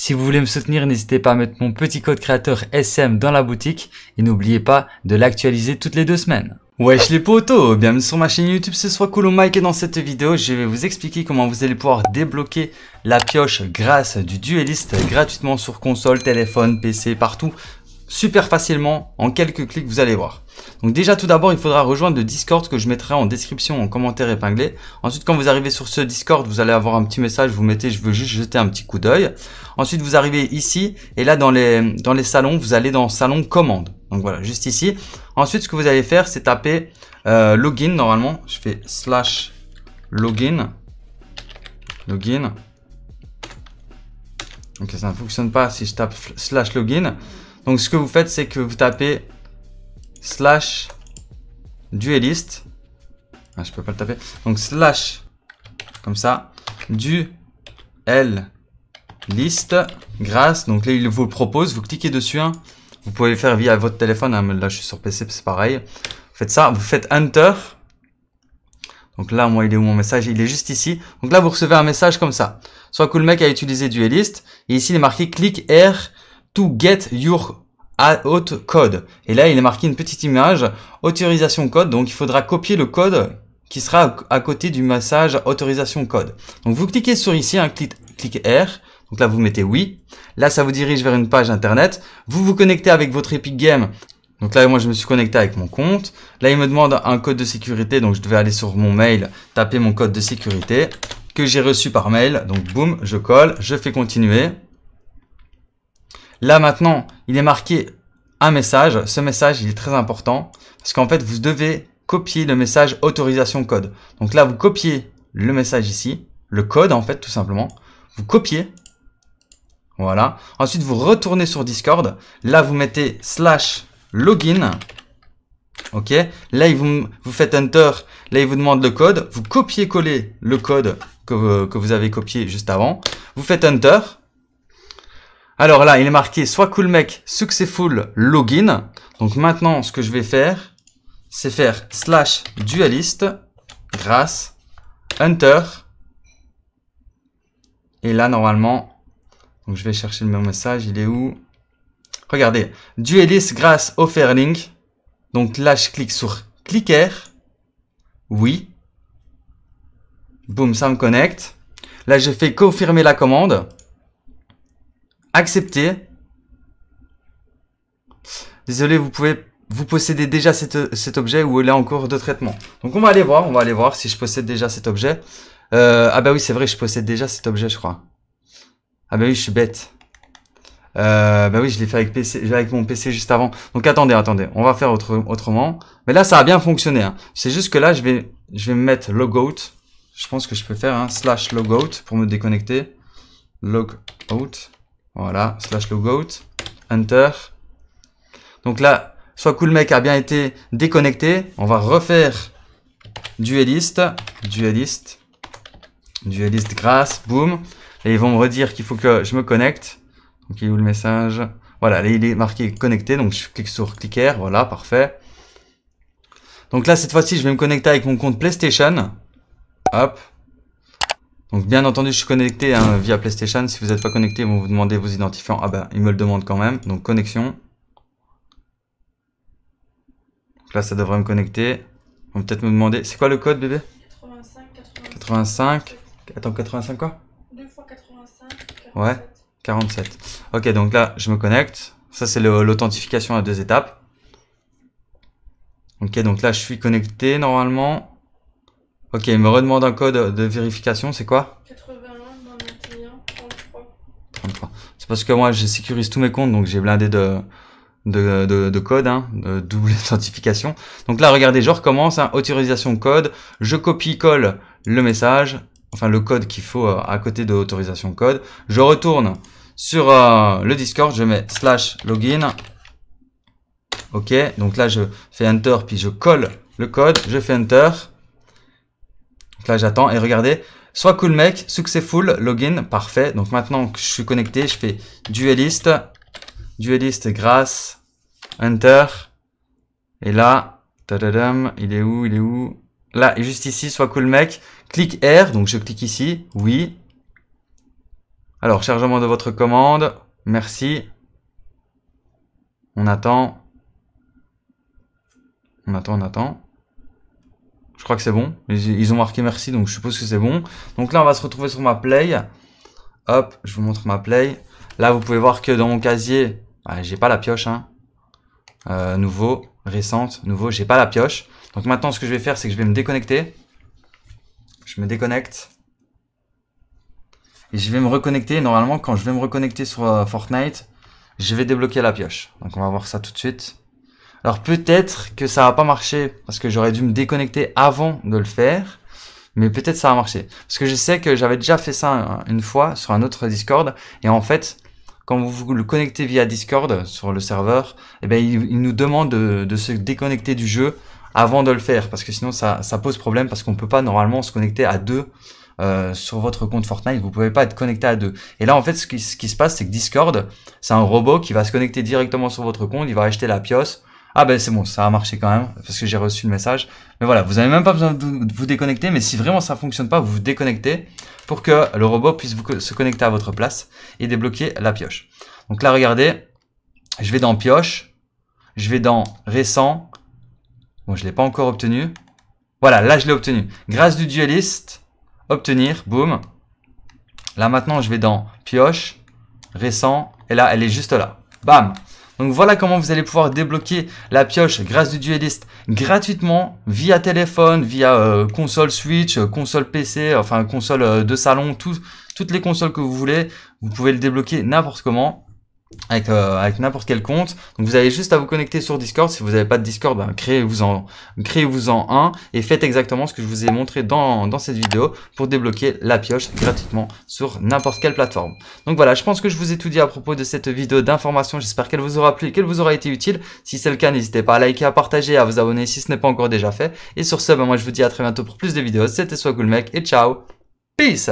Si vous voulez me soutenir, n'hésitez pas à mettre mon petit code créateur SM dans la boutique et n'oubliez pas de l'actualiser toutes les deux semaines. Wesh les potos, bienvenue sur ma chaîne YouTube, ce soit Cool Mike et dans cette vidéo je vais vous expliquer comment vous allez pouvoir débloquer la pioche grâce du duelliste gratuitement sur console, téléphone, PC, partout super facilement en quelques clics, vous allez voir. Donc déjà tout d'abord, il faudra rejoindre le Discord que je mettrai en description, en commentaire épinglé. Ensuite, quand vous arrivez sur ce Discord, vous allez avoir un petit message, vous mettez « je veux juste jeter un petit coup d'œil ». Ensuite, vous arrivez ici et là dans les, dans les salons, vous allez dans « salon commande ». Donc voilà, juste ici. Ensuite, ce que vous allez faire, c'est taper euh, login normalement. Je fais slash login. Login. Ok, ça ne fonctionne pas si je tape slash login. Donc ce que vous faites, c'est que vous tapez slash duelist. Ah, je peux pas le taper. Donc slash, comme ça, du L list grâce. Donc là, il vous propose, vous cliquez dessus. Hein. Vous pouvez le faire via votre téléphone, hein, là je suis sur PC, c'est pareil. Vous faites ça, vous faites Enter. Donc là, moi, il est où mon message Il est juste ici. Donc là, vous recevez un message comme ça. Soit cool, le mec a utilisé Duelist, et ici, il est marqué clic R to get your out code. Et là, il est marqué une petite image, autorisation code. Donc, il faudra copier le code qui sera à côté du message autorisation code. Donc, vous cliquez sur ici, un hein, clic, clic R. Donc là, vous mettez oui. Là, ça vous dirige vers une page internet. Vous vous connectez avec votre Epic Game. Donc là, moi, je me suis connecté avec mon compte. Là, il me demande un code de sécurité. Donc, je devais aller sur mon mail, taper mon code de sécurité que j'ai reçu par mail. Donc, boum, je colle, je fais continuer. Là maintenant, il est marqué un message. Ce message, il est très important parce qu'en fait, vous devez copier le message autorisation code. Donc là, vous copiez le message ici, le code en fait tout simplement. Vous copiez. Voilà. Ensuite, vous retournez sur Discord. Là, vous mettez slash login. Ok. Là, il vous, vous faites Enter. Là, il vous demande le code. Vous copiez-collez le code que, que vous avez copié juste avant. Vous faites Enter. Alors là, il est marqué soit cool mec successful login. Donc maintenant, ce que je vais faire, c'est faire slash dualist grâce hunter. Et là, normalement, donc je vais chercher le même message. Il est où Regardez, dualist grâce offer link. Donc là, je clique sur cliquer ». Oui. Boom ça me connecte. Là, je fais « confirmer la commande. Accepter. Désolé, vous pouvez vous possédez déjà cet, objet ou il est en cours de traitement. Donc on va aller voir, on va aller voir si je possède déjà cet objet. Euh, ah bah oui, c'est vrai, je possède déjà cet objet, je crois. Ah bah oui, je suis bête. Euh, bah oui, je l'ai fait avec, PC, avec mon PC juste avant. Donc attendez, attendez, on va faire autrement. Mais là, ça a bien fonctionné. Hein. C'est juste que là, je vais, je vais me mettre logout. Je pense que je peux faire un slash logout pour me déconnecter. Logout. Voilà, slash logout, enter. Donc là, soit cool le mec a bien été déconnecté, on va refaire duelist, duelist, duelist grâce, boum. Et ils vont me redire qu'il faut que je me connecte. Donc il est où le message Voilà, il est marqué connecté, donc je clique sur clicker, voilà, parfait. Donc là, cette fois-ci, je vais me connecter avec mon compte PlayStation. Hop, donc bien entendu, je suis connecté hein, via PlayStation. Si vous n'êtes pas connecté, ils vont vous demander vos identifiants. Ah ben, bah, ils me le demandent quand même. Donc connexion. là, ça devrait me connecter. Ils vont peut-être me demander... C'est quoi le code, bébé 85, 85. 85. Attends, 85 quoi 2 fois 85, Ouais, 47. Ok, donc là, je me connecte. Ça, c'est l'authentification à deux étapes. Ok, donc là, je suis connecté normalement. Ok, il me redemande un code de vérification, c'est quoi 81, 33. 33. C'est parce que moi, je sécurise tous mes comptes, donc j'ai blindé de, de, de, code, hein, de double authentification. Donc là, regardez, je recommence, hein, autorisation code, je copie-colle le message, enfin le code qu'il faut euh, à côté de autorisation code. Je retourne sur euh, le Discord, je mets slash login. Ok, donc là, je fais Enter, puis je colle le code, je fais Enter. Donc là, j'attends et regardez, soit cool mec, successful, login, parfait. Donc maintenant que je suis connecté, je fais duelist, duelist grâce, enter. Et là, tadadam, il est où, il est où Là, juste ici, soit cool mec, clique R, donc je clique ici, oui. Alors, chargement de votre commande, merci. On attend. On attend, on attend. Je crois que c'est bon. Ils ont marqué merci, donc je suppose que c'est bon. Donc là, on va se retrouver sur ma play. Hop, je vous montre ma play. Là, vous pouvez voir que dans mon casier, bah, j'ai pas la pioche. Hein. Euh, nouveau, récente, nouveau, j'ai pas la pioche. Donc maintenant, ce que je vais faire, c'est que je vais me déconnecter. Je me déconnecte. Et je vais me reconnecter. Normalement, quand je vais me reconnecter sur euh, Fortnite, je vais débloquer la pioche. Donc on va voir ça tout de suite. Alors peut-être que ça n'a pas marché parce que j'aurais dû me déconnecter avant de le faire, mais peut-être ça a marché. Parce que je sais que j'avais déjà fait ça une fois sur un autre Discord, et en fait, quand vous le connectez via Discord sur le serveur, eh bien, il, nous demande de, se déconnecter du jeu avant de le faire, parce que sinon ça, ça pose problème, parce qu'on ne peut pas normalement se connecter à deux euh, sur votre compte Fortnite, vous pouvez pas être connecté à deux. Et là, en fait, ce qui, ce qui se passe, c'est que Discord, c'est un robot qui va se connecter directement sur votre compte, il va acheter la pièce, ah ben c'est bon, ça a marché quand même, parce que j'ai reçu le message. Mais voilà, vous n'avez même pas besoin de vous déconnecter, mais si vraiment ça ne fonctionne pas, vous vous déconnectez pour que le robot puisse vous se connecter à votre place et débloquer la pioche. Donc là, regardez, je vais dans pioche, je vais dans récent. Bon, je l'ai pas encore obtenu. Voilà, là je l'ai obtenu. Grâce du dueliste, obtenir, boum. Là maintenant, je vais dans pioche, récent, et là, elle est juste là. Bam donc voilà comment vous allez pouvoir débloquer la pioche grâce du Duelist gratuitement via téléphone, via euh, console Switch, euh, console PC, enfin console euh, de salon, toutes les consoles que vous voulez. Vous pouvez le débloquer n'importe comment. Euh, avec, n'importe quel compte. Donc vous avez juste à vous connecter sur Discord. Si vous n'avez pas de Discord, ben, créez-vous-en créez un et faites exactement ce que je vous ai montré dans, cette vidéo pour débloquer la pioche gratuitement sur n'importe quelle plateforme. Donc voilà, je pense que je vous ai tout dit à propos de cette vidéo d'information. J'espère qu'elle vous aura plu qu'elle vous aura été utile. Si c'est le cas, n'hésitez pas à liker, à partager, à vous abonner si ce n'est pas encore déjà fait. Et sur ce, ben, moi je vous dis à très bientôt pour plus de vidéos. C'était Soit Cool et ciao Peace